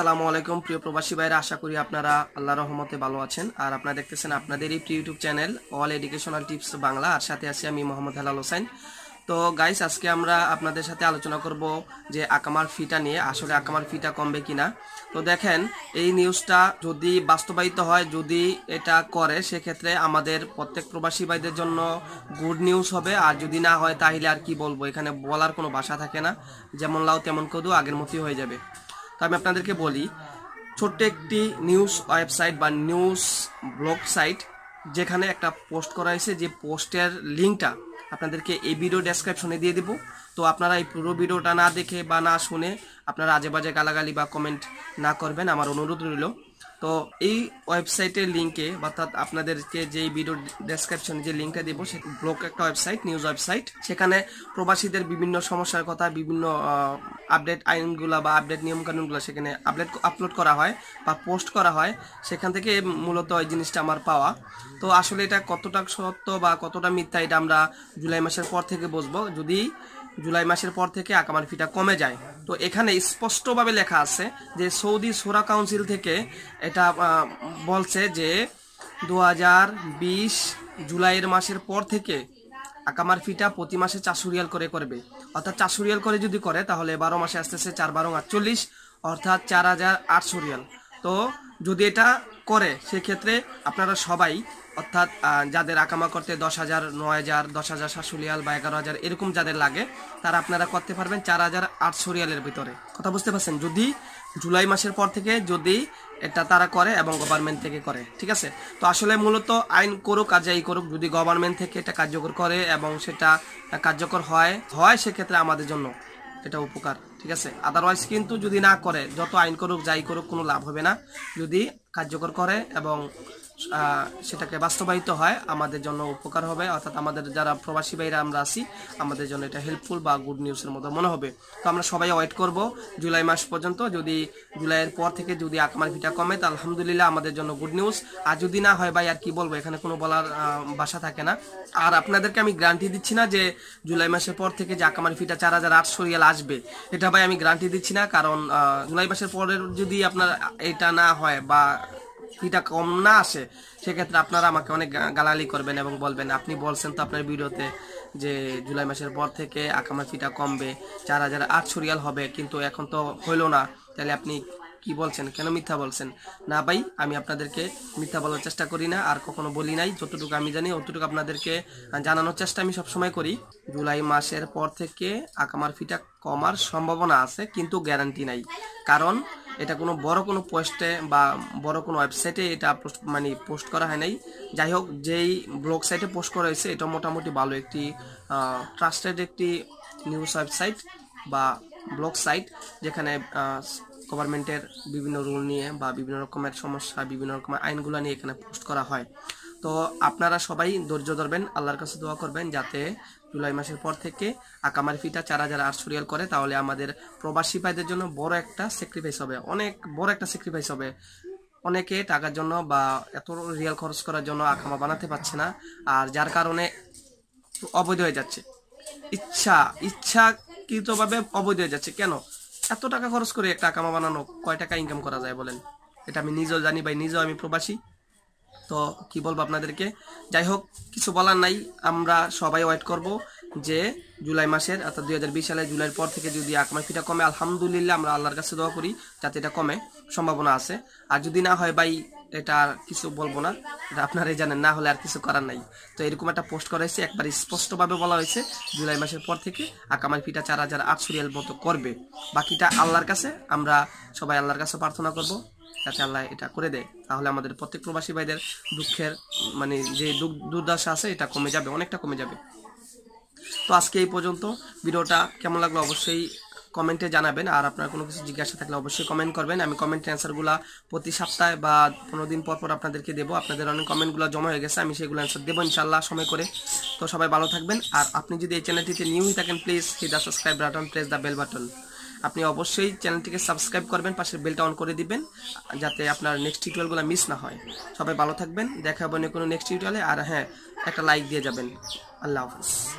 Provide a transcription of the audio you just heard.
আসসালামু আলাইকুম প্রিয় প্রবাসী ভাইরা আশা করি আপনারা আল্লাহ রহমতে ভালো আছেন আর আপনারা দেখতেছেন আপনাদের এই YouTube channel all educational tips Bangla আর সাথে আছি আমি মোহাম্মদ হেলাল হোসেন তো গাইস আজকে আমরা আপনাদের সাথে আলোচনা করব যে আকামার ফিটা নিয়ে আসলে আকামার ফিটা কমবে কিনা তো দেখেন এই নিউজটা যদি বাস্তবায়িত হয় যদি এটা করে সেক্ষেত্রে আমাদের প্রত্যেক প্রবাসী ভাইদের জন্য গুড নিউজ হবে আর যদি না হয় তাহলে আর কি বলবো এখানে বলার কোনো ভাষা থাকে না যেমন লাও তেমন কদু আগের মতোই হয়ে যাবে তো আমি আপনাদেরকে বলি ছোট্ট একটি নিউজ ওয়েবসাইট বা নিউজ ব্লগ সাইট যেখানে একটা পোস্ট করা হয়েছে যে পোস্টের লিঙ্কটা আপনাদেরকে এই ভিডিও ডেসক্রিপশনে দিয়ে দেব তো আপনারা এই পুরো ভিডিওটা না দেখে বা না শুনে আপনারা আজে বাজে গালাগালি বা কমেন্ট না করবেন আমার অনুরোধ রইল তো এই ওয়েবসাইটের লিঙ্কে অর্থাৎ আপনাদেরকে যেই ভিডিও ডেসক্রিপশনে যে লিঙ্কটা দেবো সে ব্লক একটা ওয়েবসাইট নিউজ ওয়েবসাইট সেখানে প্রবাসীদের বিভিন্ন সমস্যার কথা বিভিন্ন আপডেট আইনগুলো বা আপডেট নিয়মকানুনগুলো সেখানে আপডেট আপলোড করা হয় বা পোস্ট করা হয় সেখান থেকে মূলত ওই জিনিসটা আমার পাওয়া তো আসলে এটা কতটা সত্য বা কতটা মিথ্যা এটা আমরা জুলাই মাসের পর থেকে বসবো যদি জুলাই মাসের পর থেকে আকামার ফিটা কমে যায় তো এখানে স্পষ্টভাবে লেখা আছে যে সৌদি সোরা কাউন্সিল থেকে এটা বলছে যে দু জুলাইয়ের মাসের পর থেকে আকামার ফিটা প্রতি মাসে চারশো রিয়াল করে করবে অর্থাৎ চারশো রিয়াল করে যদি করে তাহলে বারো মাসে আসতেছে চার বারো আটচল্লিশ অর্থাৎ চার হাজার আটশো রিয়াল তো যদি এটা করে সেক্ষেত্রে আপনারা সবাই অর্থাৎ যাদের আকামা করতে দশ হাজার নয় হাজার দশ হাজার সাতশো রিয়াল বা এগারো হাজার এরকম যাদের লাগে তারা আপনারা করতে পারবেন চার হাজার আটশো রিয়ালের ভিতরে কথা বুঝতে পারছেন যদি জুলাই মাসের পর থেকে যদি এটা তারা করে এবং গভর্নমেন্ট থেকে করে ঠিক আছে তো আসলে মূলত আইন করুক আর যাই করুক যদি গভর্নমেন্ট থেকে এটা কার্যকর করে এবং সেটা কার্যকর হয় হয় সেক্ষেত্রে আমাদের জন্য এটা উপকার ঠিক আছে আদারওয়াইজ কিন্তু যদি না করে যত আইন করুক যাই করুক কোনো লাভ হবে না যদি কার্যকর করে এবং সেটাকে বাস্তবায়িত হয় আমাদের জন্য উপকার হবে অর্থাৎ আমাদের যারা প্রবাসী ভাইরা আমরা আছি আমাদের জন্য এটা হেল্পফুল বা গুড নিউজের মতো মনে হবে তো আমরা সবাই ওয়েট করব জুলাই মাস পর্যন্ত যদি জুলাইয়ের পর থেকে যদি আকমার ভিটা কমে তো আলহামদুলিল্লাহ আমাদের জন্য গুড নিউজ আর যদি না হয় ভাই আর কি বলবো এখানে কোনো বলার বাসা থাকে না আর আপনাদেরকে আমি গ্যারান্টি দিচ্ছি না যে জুলাই মাসের পর থেকে যে আকামার ফিটা চার হাজার আটশো রিয়াল আসবে এটা ভাই আমি গ্যারান্টি দিচ্ছি না কারণ জুলাই মাসের পরের যদি আপনার এটা না হয় বা ফিটা কম না আসে সেক্ষেত্রে আপনারা আমাকে অনেক গালালি করবেন এবং বলবেন আপনি বলছেন তো আপনার ভিডিওতে যে জুলাই মাসের পর থেকে আকামার ফিটা কমবে চার হাজার আটশো রিয়াল হবে কিন্তু এখন তো হইলো না তাহলে আপনি কি বলছেন কেন মিথ্যা বলছেন না ভাই আমি আপনাদেরকে মিথ্যা বলার চেষ্টা করি না আর কখনো বলি নাই যতটুকু আমি জানি অতটুকু আপনাদেরকে জানানোর চেষ্টা আমি সবসময় করি জুলাই মাসের পর থেকে আকামার ফিটা কমার সম্ভাবনা আছে কিন্তু গ্যারান্টি নাই কারণ এটা কোনো বড় কোনো পোস্টে বা বড় কোনো ওয়েবসাইটে এটা পোস্ট মানে পোস্ট করা হয় নাই যাই হোক যেই ব্লগ সাইটে পোস্ট করা হয়েছে এটা মোটামুটি ভালো একটি ট্রাস্টেড একটি নিউজ ওয়েবসাইট বা ব্লগ সাইট যেখানে গভর্নমেন্টের বিভিন্ন রুল নিয়ে বা বিভিন্ন রকমের সমস্যা বিভিন্ন রকমের আইনগুলো নিয়ে এখানে পোস্ট করা হয় তো আপনারা সবাই ধৈর্য ধরবেন আল্লাহর কাছে দোয়া করবেন যাতে জুলাই মাসের পর থেকে আকামার ফিটা চার হাজার আটশো রিয়াল করে তাহলে আমাদের প্রবাসী ভাইদের জন্য বড় একটা স্যাক্রিফাইস হবে অনেক বড় একটা স্যাক্রিফাইস হবে অনেকে টাকার জন্য বা এত রিয়াল খরচ করার জন্য আকামা বানাতে পারছে না আর যার কারণে অবৈধ হয়ে যাচ্ছে ইচ্ছা ইচ্ছাকৃতভাবে অবৈধ হয়ে যাচ্ছে কেন এত টাকা খরচ করে একটা আকামা বানানো কয় টাকা ইনকাম করা যায় বলেন এটা আমি নিজেও জানি ভাই নিজেও আমি প্রবাসী তো কি বলবো আপনাদেরকে যাই হোক কিছু বলার নাই আমরা সবাই ওয়েট করব যে জুলাই মাসের অর্থাৎ দুই হাজার বিশ সালে জুলাইয়ের পর থেকে যদি আকমা ফিটা কমে আলহামদুলিল্লাহ আমরা আল্লাহর কাছে দোয়া করি যাতে এটা কমে সম্ভাবনা আছে আর যদি না হয় ভাই এটা আর কিছু বলবো না এটা আপনারাই জানেন না হলে আর কিছু করার নাই তো এরকম একটা পোস্ট করা হয়েছে একবার স্পষ্টভাবে বলা হয়েছে জুলাই মাসের পর থেকে আকামার ফিটা চার হাজার আটশো রিয়াল মতো করবে বাকিটা আল্লাহর কাছে আমরা সবাই আল্লাহর কাছে প্রার্থনা করব যাতে আল্লাহ এটা করে দেয় তাহলে আমাদের প্রত্যেক প্রবাসী ভাইদের দুঃখের মানে যে দুঃখ দুর্দশা আছে এটা কমে যাবে অনেকটা কমে যাবে তো আজকে এই পর্যন্ত ভিডিওটা কেমন লাগলো অবশ্যই কমেন্টে জানাবেন আর আপনার কোনো কিছু জিজ্ঞাসা থাকলে অবশ্যই কমেন্ট করবেন আমি কমেন্ট অ্যান্সারগুলো প্রতি সপ্তাহে বা পনেরো দিন পর পর আপনাদেরকে দেবো আপনাদের অনেক কমেন্টগুলো জমা হয়ে গেছে আমি সেগুলো অ্যান্সার দেবো ইনশাল্লাহ সময় করে তো সবাই ভালো থাকবেন আর আপনি যদি এই চ্যানেলটিতে নিউই থাকেন please hit the subscribe button press the bell button আপনি অবশ্যই চ্যানেলটিকে সাবস্ক্রাইব করবেন পাশে বেলটা অন করে দিবেন যাতে আপনার নেক্সট টিউটোরিয়ালগুলো মিস না হয় সবাই ভালো থাকবেন দেখা হবে কোনো নেক্সট টিউটোরিয়ালে আর হ্যাঁ একটা লাইক দিয়ে যাবেন আল্লাহ হাফিজ